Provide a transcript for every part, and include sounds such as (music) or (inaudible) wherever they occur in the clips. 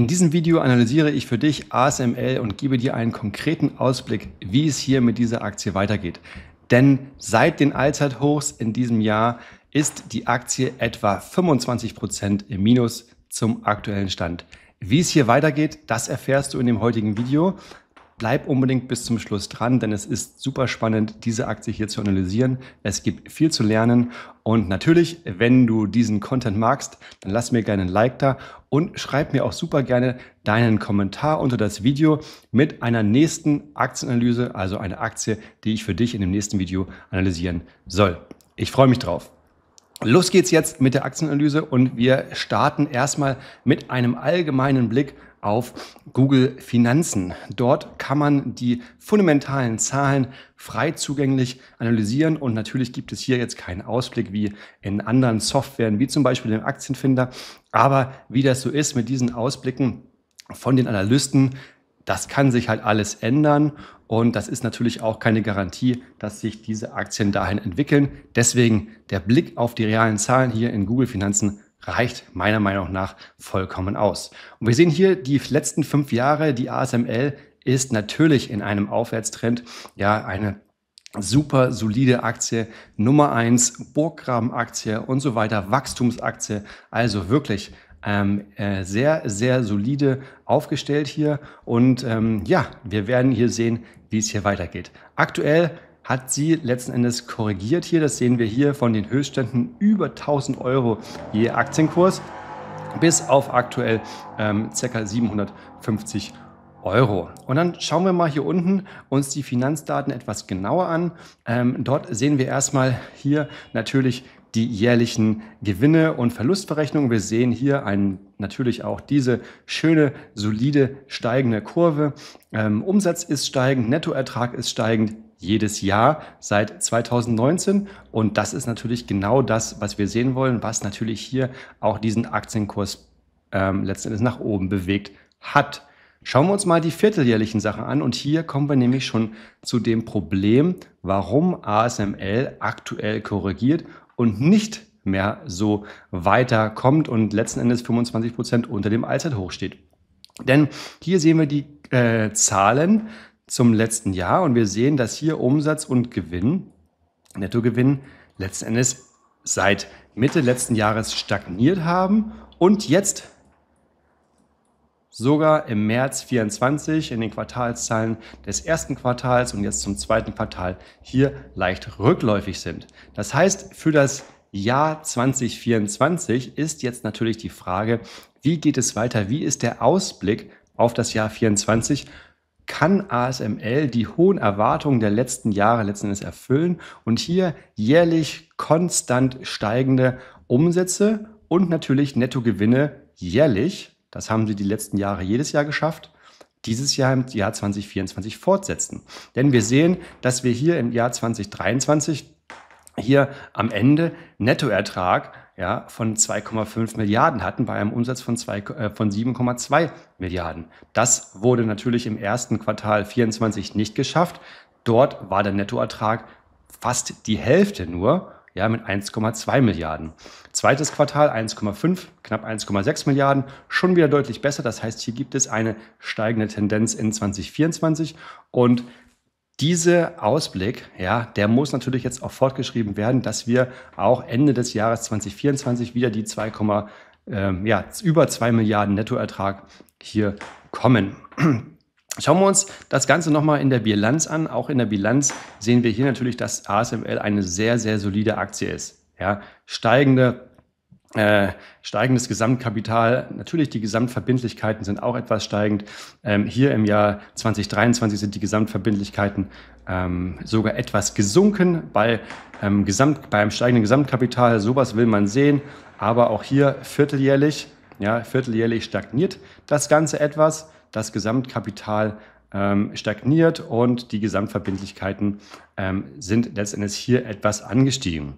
In diesem Video analysiere ich für dich ASML und gebe dir einen konkreten Ausblick, wie es hier mit dieser Aktie weitergeht. Denn seit den Allzeithochs in diesem Jahr ist die Aktie etwa 25% im Minus zum aktuellen Stand. Wie es hier weitergeht, das erfährst du in dem heutigen Video. Bleib unbedingt bis zum Schluss dran, denn es ist super spannend, diese Aktie hier zu analysieren. Es gibt viel zu lernen. Und natürlich, wenn du diesen Content magst, dann lass mir gerne ein Like da und schreib mir auch super gerne deinen Kommentar unter das Video mit einer nächsten Aktienanalyse, also eine Aktie, die ich für dich in dem nächsten Video analysieren soll. Ich freue mich drauf. Los geht's jetzt mit der Aktienanalyse und wir starten erstmal mit einem allgemeinen Blick auf Google Finanzen. Dort kann man die fundamentalen Zahlen frei zugänglich analysieren und natürlich gibt es hier jetzt keinen Ausblick wie in anderen Softwaren, wie zum Beispiel dem Aktienfinder. Aber wie das so ist mit diesen Ausblicken von den Analysten, das kann sich halt alles ändern und das ist natürlich auch keine Garantie, dass sich diese Aktien dahin entwickeln. Deswegen der Blick auf die realen Zahlen hier in Google Finanzen reicht meiner Meinung nach vollkommen aus. Und wir sehen hier die letzten fünf Jahre, die ASML ist natürlich in einem Aufwärtstrend, ja, eine super solide Aktie, Nummer eins Burggraben Aktie und so weiter, Wachstumsaktie, also wirklich ähm, äh, sehr, sehr solide aufgestellt hier. Und ähm, ja, wir werden hier sehen, wie es hier weitergeht. Aktuell hat sie letzten Endes korrigiert hier. Das sehen wir hier von den Höchstständen über 1000 Euro je Aktienkurs bis auf aktuell ähm, ca. 750 Euro. Euro. Und dann schauen wir mal hier unten uns die Finanzdaten etwas genauer an. Ähm, dort sehen wir erstmal hier natürlich die jährlichen Gewinne und Verlustverrechnungen. Wir sehen hier einen, natürlich auch diese schöne, solide steigende Kurve. Ähm, Umsatz ist steigend, Nettoertrag ist steigend jedes Jahr seit 2019. Und das ist natürlich genau das, was wir sehen wollen, was natürlich hier auch diesen Aktienkurs ähm, letzten nach oben bewegt hat. Schauen wir uns mal die vierteljährlichen Sachen an und hier kommen wir nämlich schon zu dem Problem, warum ASML aktuell korrigiert und nicht mehr so weiterkommt und letzten Endes 25 Prozent unter dem Allzeithoch steht. Denn hier sehen wir die äh, Zahlen zum letzten Jahr und wir sehen, dass hier Umsatz und Gewinn, Nettogewinn, letzten Endes seit Mitte letzten Jahres stagniert haben und jetzt sogar im März 24 in den Quartalszahlen des ersten Quartals und jetzt zum zweiten Quartal hier leicht rückläufig sind. Das heißt, für das Jahr 2024 ist jetzt natürlich die Frage, wie geht es weiter? Wie ist der Ausblick auf das Jahr 24? Kann ASML die hohen Erwartungen der letzten Jahre letzten Endes erfüllen und hier jährlich konstant steigende Umsätze und natürlich Nettogewinne jährlich das haben sie die letzten Jahre jedes Jahr geschafft. Dieses Jahr im Jahr 2024 fortsetzen. Denn wir sehen, dass wir hier im Jahr 2023 hier am Ende Nettoertrag ja, von 2,5 Milliarden hatten bei einem Umsatz von, äh, von 7,2 Milliarden. Das wurde natürlich im ersten Quartal 2024 nicht geschafft. Dort war der Nettoertrag fast die Hälfte nur ja, mit 1,2 Milliarden. Zweites Quartal 1,5, knapp 1,6 Milliarden, schon wieder deutlich besser. Das heißt, hier gibt es eine steigende Tendenz in 2024 und dieser Ausblick, ja, der muss natürlich jetzt auch fortgeschrieben werden, dass wir auch Ende des Jahres 2024 wieder die 2, ähm, ja, über 2 Milliarden Nettoertrag hier kommen. Schauen wir uns das Ganze nochmal in der Bilanz an. Auch in der Bilanz sehen wir hier natürlich, dass ASML eine sehr, sehr solide Aktie ist. Ja, steigende äh, steigendes Gesamtkapital, natürlich die Gesamtverbindlichkeiten sind auch etwas steigend. Ähm, hier im Jahr 2023 sind die Gesamtverbindlichkeiten ähm, sogar etwas gesunken bei, ähm, Gesamt, beim steigenden Gesamtkapital. Sowas will man sehen, aber auch hier vierteljährlich, ja, vierteljährlich stagniert das Ganze etwas das Gesamtkapital ähm, stagniert und die Gesamtverbindlichkeiten ähm, sind letztendlich hier etwas angestiegen.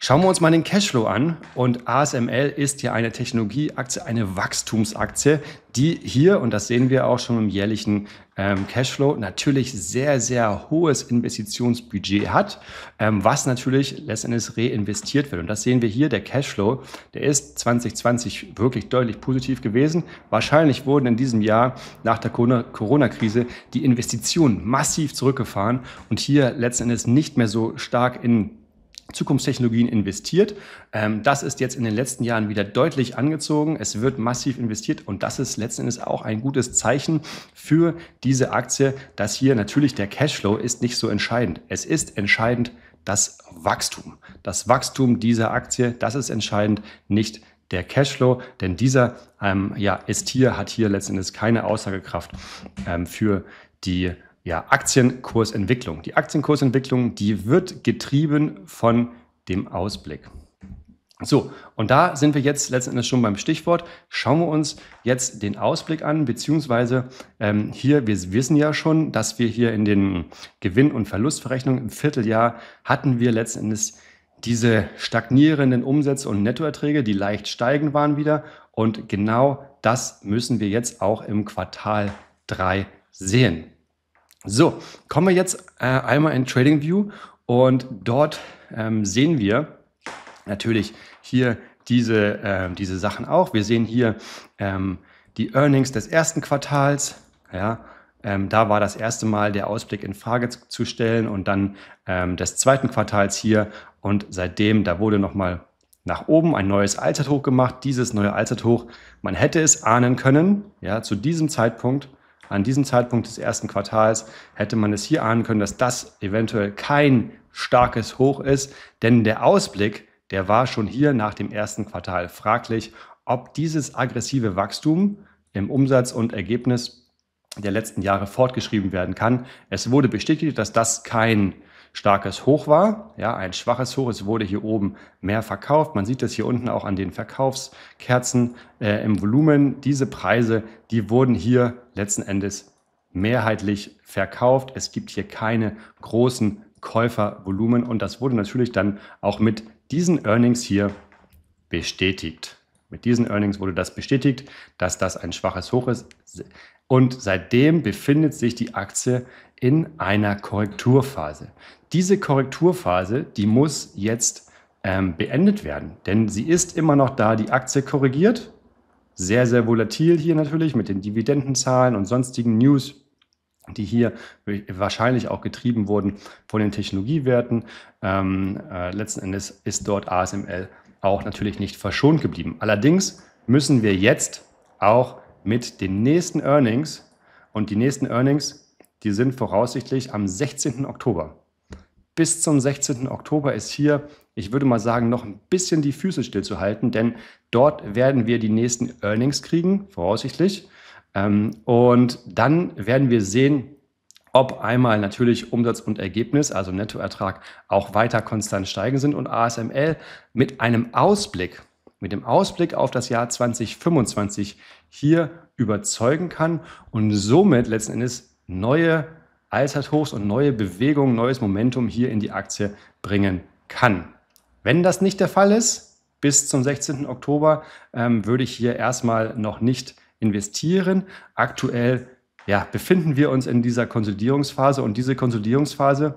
Schauen wir uns mal den Cashflow an. Und ASML ist ja eine Technologieaktie, eine Wachstumsaktie, die hier, und das sehen wir auch schon im jährlichen ähm, Cashflow, natürlich sehr, sehr hohes Investitionsbudget hat, ähm, was natürlich letztendlich reinvestiert wird. Und das sehen wir hier, der Cashflow, der ist 2020 wirklich deutlich positiv gewesen. Wahrscheinlich wurden in diesem Jahr nach der Corona-Krise die Investitionen massiv zurückgefahren und hier letztendlich nicht mehr so stark in Zukunftstechnologien investiert. Ähm, das ist jetzt in den letzten Jahren wieder deutlich angezogen. Es wird massiv investiert und das ist letzten Endes auch ein gutes Zeichen für diese Aktie, dass hier natürlich der Cashflow ist nicht so entscheidend. Es ist entscheidend das Wachstum. Das Wachstum dieser Aktie, das ist entscheidend, nicht der Cashflow, denn dieser ähm, ja, ist hier, hat hier letzten Endes keine Aussagekraft ähm, für die ja, Aktienkursentwicklung. Die Aktienkursentwicklung, die wird getrieben von dem Ausblick. So, und da sind wir jetzt letzten Endes schon beim Stichwort. Schauen wir uns jetzt den Ausblick an, beziehungsweise ähm, hier, wir wissen ja schon, dass wir hier in den Gewinn- und Verlustverrechnungen im Vierteljahr hatten wir letzten Endes diese stagnierenden Umsätze und Nettoerträge, die leicht steigend waren wieder. Und genau das müssen wir jetzt auch im Quartal 3 sehen. So, kommen wir jetzt äh, einmal in Trading View und dort ähm, sehen wir natürlich hier diese, äh, diese Sachen auch. Wir sehen hier ähm, die Earnings des ersten Quartals. Ja, ähm, da war das erste Mal der Ausblick in Frage zu, zu stellen und dann ähm, des zweiten Quartals hier. Und seitdem, da wurde nochmal nach oben ein neues Allzeithoch gemacht. Dieses neue Allzeithoch, man hätte es ahnen können, ja, zu diesem Zeitpunkt an diesem Zeitpunkt des ersten Quartals hätte man es hier ahnen können, dass das eventuell kein starkes Hoch ist, denn der Ausblick, der war schon hier nach dem ersten Quartal fraglich, ob dieses aggressive Wachstum im Umsatz und Ergebnis der letzten Jahre fortgeschrieben werden kann. Es wurde bestätigt, dass das kein starkes Hoch war. Ja, ein schwaches Hoch. Es wurde hier oben mehr verkauft. Man sieht das hier unten auch an den Verkaufskerzen äh, im Volumen. Diese Preise, die wurden hier letzten Endes mehrheitlich verkauft. Es gibt hier keine großen Käufervolumen und das wurde natürlich dann auch mit diesen Earnings hier bestätigt. Mit diesen Earnings wurde das bestätigt, dass das ein schwaches Hoch ist. Und seitdem befindet sich die Aktie in einer Korrekturphase. Diese Korrekturphase, die muss jetzt ähm, beendet werden, denn sie ist immer noch da. Die Aktie korrigiert. Sehr, sehr volatil hier natürlich mit den Dividendenzahlen und sonstigen News, die hier wahrscheinlich auch getrieben wurden von den Technologiewerten. Ähm, äh, letzten Endes ist dort ASML auch natürlich nicht verschont geblieben. Allerdings müssen wir jetzt auch mit den nächsten Earnings und die nächsten Earnings, die sind voraussichtlich am 16. Oktober. Bis zum 16. Oktober ist hier, ich würde mal sagen, noch ein bisschen die Füße stillzuhalten, denn dort werden wir die nächsten Earnings kriegen, voraussichtlich. Ähm, und dann werden wir sehen, ob einmal natürlich Umsatz und Ergebnis, also Nettoertrag, auch weiter konstant steigen sind und ASML mit einem Ausblick, mit dem Ausblick auf das Jahr 2025 hier überzeugen kann und somit letzten Endes neue Allzeithochs und neue Bewegungen, neues Momentum hier in die Aktie bringen kann. Wenn das nicht der Fall ist, bis zum 16. Oktober ähm, würde ich hier erstmal noch nicht investieren. Aktuell ja, befinden wir uns in dieser Konsolidierungsphase und diese Konsolidierungsphase,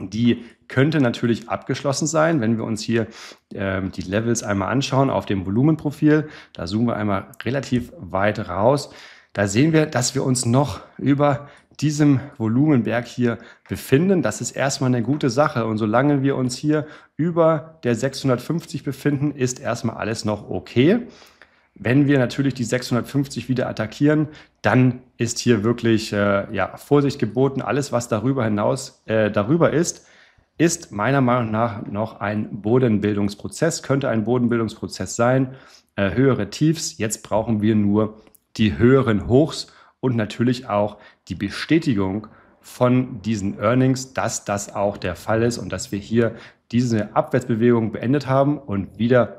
die könnte natürlich abgeschlossen sein, wenn wir uns hier äh, die Levels einmal anschauen auf dem Volumenprofil. Da zoomen wir einmal relativ weit raus. Da sehen wir, dass wir uns noch über diesem Volumenberg hier befinden. Das ist erstmal eine gute Sache. Und solange wir uns hier über der 650 befinden, ist erstmal alles noch okay. Wenn wir natürlich die 650 wieder attackieren, dann ist hier wirklich äh, ja, Vorsicht geboten. Alles, was darüber hinaus äh, darüber ist, ist meiner Meinung nach noch ein Bodenbildungsprozess, könnte ein Bodenbildungsprozess sein. Äh, höhere Tiefs, jetzt brauchen wir nur die höheren Hochs und natürlich auch die Bestätigung von diesen Earnings, dass das auch der Fall ist und dass wir hier diese Abwärtsbewegung beendet haben und wieder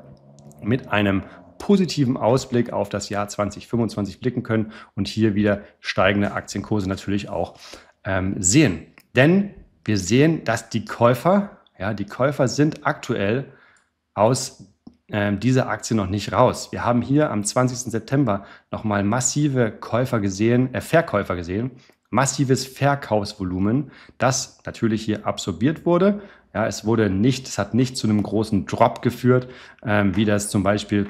mit einem positiven Ausblick auf das Jahr 2025 blicken können und hier wieder steigende Aktienkurse natürlich auch ähm, sehen. Denn wir sehen, dass die Käufer, ja, die Käufer sind aktuell aus ähm, dieser Aktie noch nicht raus. Wir haben hier am 20. September nochmal massive Käufer gesehen, äh, Verkäufer gesehen, massives Verkaufsvolumen, das natürlich hier absorbiert wurde. Ja, es wurde nicht, es hat nicht zu einem großen Drop geführt, ähm, wie das zum Beispiel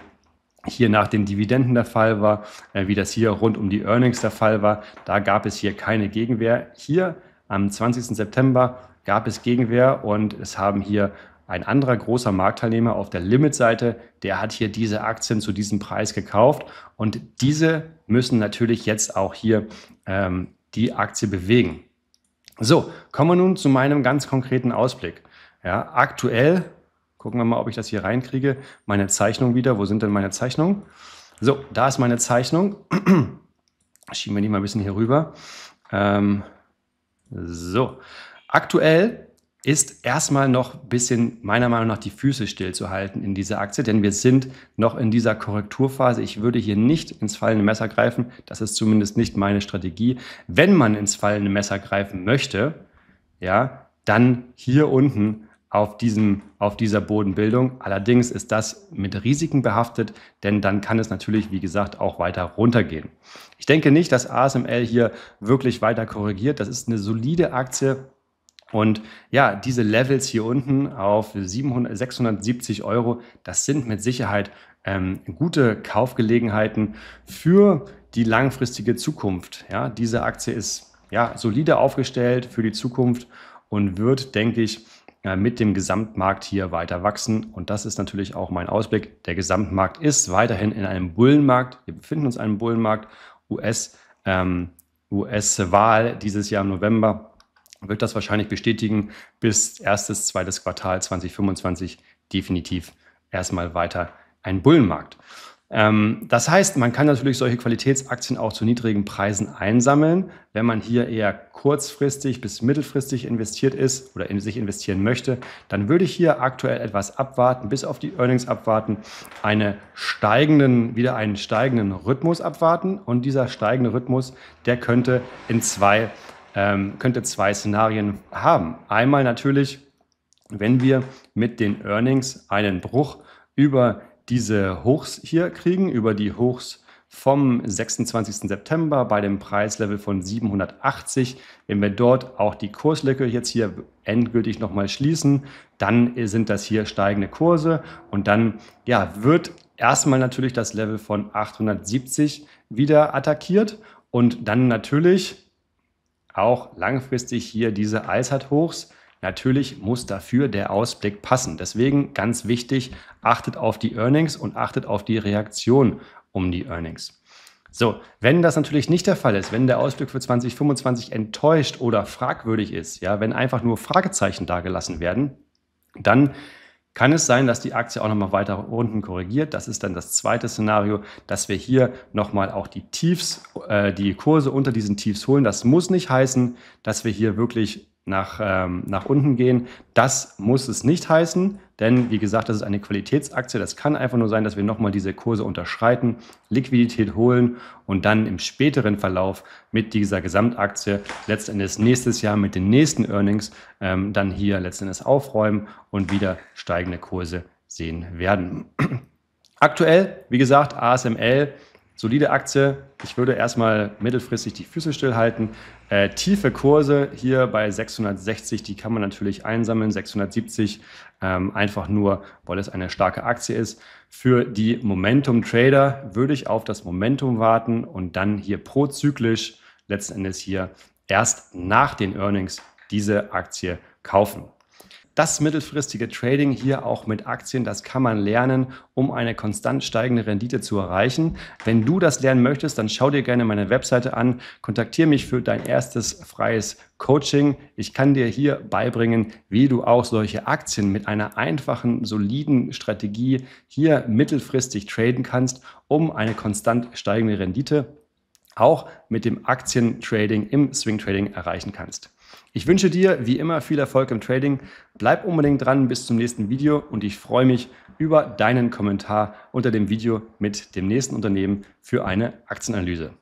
hier nach den Dividenden der Fall war, äh, wie das hier rund um die Earnings der Fall war. Da gab es hier keine Gegenwehr. Hier am 20. September gab es Gegenwehr und es haben hier ein anderer großer Marktteilnehmer auf der Limit-Seite, der hat hier diese Aktien zu diesem Preis gekauft und diese müssen natürlich jetzt auch hier ähm, die Aktie bewegen. So, kommen wir nun zu meinem ganz konkreten Ausblick. Ja, aktuell Gucken wir mal, ob ich das hier reinkriege. Meine Zeichnung wieder. Wo sind denn meine Zeichnungen? So, da ist meine Zeichnung. (clears throat) Schieben wir die mal ein bisschen hier rüber. Ähm, so, aktuell ist erstmal noch ein bisschen meiner Meinung nach die Füße stillzuhalten in dieser Aktie, denn wir sind noch in dieser Korrekturphase. Ich würde hier nicht ins fallende Messer greifen. Das ist zumindest nicht meine Strategie. Wenn man ins fallende Messer greifen möchte, ja, dann hier unten auf, diesem, auf dieser Bodenbildung. Allerdings ist das mit Risiken behaftet, denn dann kann es natürlich, wie gesagt, auch weiter runtergehen. Ich denke nicht, dass ASML hier wirklich weiter korrigiert. Das ist eine solide Aktie. Und ja, diese Levels hier unten auf 700, 670 Euro, das sind mit Sicherheit ähm, gute Kaufgelegenheiten für die langfristige Zukunft. Ja, diese Aktie ist ja solide aufgestellt für die Zukunft und wird, denke ich, äh, mit dem Gesamtmarkt hier weiter wachsen. Und das ist natürlich auch mein Ausblick. Der Gesamtmarkt ist weiterhin in einem Bullenmarkt. Wir befinden uns in einem Bullenmarkt. US, ähm, US-Wahl dieses Jahr im November wird das wahrscheinlich bestätigen, bis erstes, zweites Quartal 2025 definitiv erstmal weiter ein Bullenmarkt. Ähm, das heißt, man kann natürlich solche Qualitätsaktien auch zu niedrigen Preisen einsammeln, wenn man hier eher kurzfristig bis mittelfristig investiert ist oder in sich investieren möchte. Dann würde ich hier aktuell etwas abwarten, bis auf die Earnings abwarten, eine steigenden, wieder einen steigenden Rhythmus abwarten und dieser steigende Rhythmus, der könnte in zwei ähm, könnte zwei Szenarien haben. Einmal natürlich, wenn wir mit den Earnings einen Bruch über die diese Hochs hier kriegen, über die Hochs vom 26. September bei dem Preislevel von 780. Wenn wir dort auch die Kurslücke jetzt hier endgültig nochmal schließen, dann sind das hier steigende Kurse und dann ja, wird erstmal natürlich das Level von 870 wieder attackiert und dann natürlich auch langfristig hier diese Allzeithochs Natürlich muss dafür der Ausblick passen. Deswegen ganz wichtig, achtet auf die Earnings und achtet auf die Reaktion um die Earnings. So, wenn das natürlich nicht der Fall ist, wenn der Ausblick für 2025 enttäuscht oder fragwürdig ist, ja, wenn einfach nur Fragezeichen dagelassen werden, dann kann es sein, dass die Aktie auch nochmal weiter unten korrigiert. Das ist dann das zweite Szenario, dass wir hier nochmal auch die Tiefs, äh, die Kurse unter diesen Tiefs holen. Das muss nicht heißen, dass wir hier wirklich nach, ähm, nach unten gehen. Das muss es nicht heißen, denn wie gesagt, das ist eine Qualitätsaktie. Das kann einfach nur sein, dass wir nochmal diese Kurse unterschreiten, Liquidität holen und dann im späteren Verlauf mit dieser Gesamtaktie letztendlich nächstes Jahr mit den nächsten Earnings ähm, dann hier letztendlich aufräumen und wieder steigende Kurse sehen werden. (clears throat) Aktuell, wie gesagt, ASML solide Aktie. Ich würde erstmal mittelfristig die Füße stillhalten. Äh, tiefe Kurse hier bei 660, die kann man natürlich einsammeln. 670 ähm, einfach nur, weil es eine starke Aktie ist. Für die Momentum-Trader würde ich auf das Momentum warten und dann hier prozyklisch letzten Endes hier erst nach den Earnings diese Aktie kaufen das mittelfristige Trading hier auch mit Aktien, das kann man lernen, um eine konstant steigende Rendite zu erreichen. Wenn du das lernen möchtest, dann schau dir gerne meine Webseite an, kontaktiere mich für dein erstes freies Coaching. Ich kann dir hier beibringen, wie du auch solche Aktien mit einer einfachen, soliden Strategie hier mittelfristig traden kannst, um eine konstant steigende Rendite auch mit dem Aktientrading im Swing Trading erreichen kannst. Ich wünsche dir wie immer viel Erfolg im Trading. Bleib unbedingt dran bis zum nächsten Video und ich freue mich über deinen Kommentar unter dem Video mit dem nächsten Unternehmen für eine Aktienanalyse.